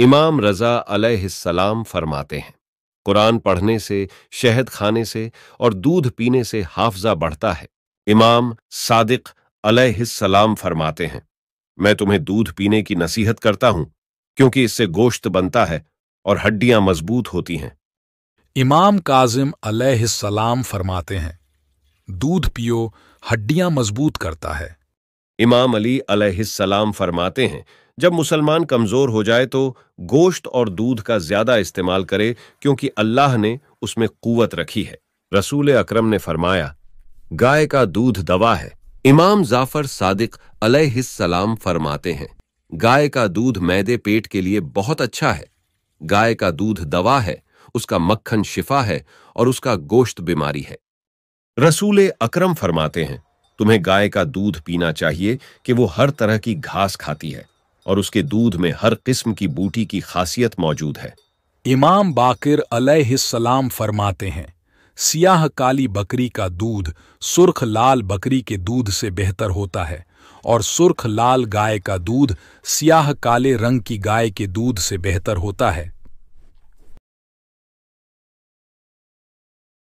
इमाम रज़ा अलैहिस्सलाम फरमाते हैं कुरान पढ़ने से शहद खाने से और दूध पीने से हाफजा बढ़ता है इमाम सादिक अलैहिस्सलाम फरमाते हैं मैं तुम्हें दूध पीने की नसीहत करता हूं क्योंकि इससे गोश्त बनता है और हड्डियां मजबूत होती हैं इमाम काजिम अलैहिस्सलाम फरमाते हैं दूध पियो हड्डियां मजबूत करता है इमाम अली अलैहिस्सलाम फरमाते हैं जब मुसलमान कमज़ोर हो जाए तो गोश्त और दूध का ज़्यादा इस्तेमाल करे क्योंकि अल्लाह ने उसमें कुवत रखी है रसूल अक्रम ने फरमाया गाय का दूध दवा है इमाम जाफर सादिक अलैहिस्सलाम फरमाते हैं गाय का दूध मैदे पेट के लिए बहुत अच्छा है गाय का दूध दवा है उसका मक्खन शिफा है और उसका गोश्त बीमारी है रसूल अक्रम फरमाते हैं तुम्हें गाय का दूध पीना चाहिए कि वो हर तरह की घास खाती है और उसके दूध में हर किस्म की बूटी की खासियत मौजूद है इमाम बाकिर अलैहिस्सलाम फरमाते हैं सियाह काली बकरी का दूध सुर्ख लाल बकरी के दूध से बेहतर होता है और सुर्ख लाल गाय का दूध सियाह काले रंग की गाय के दूध से बेहतर होता है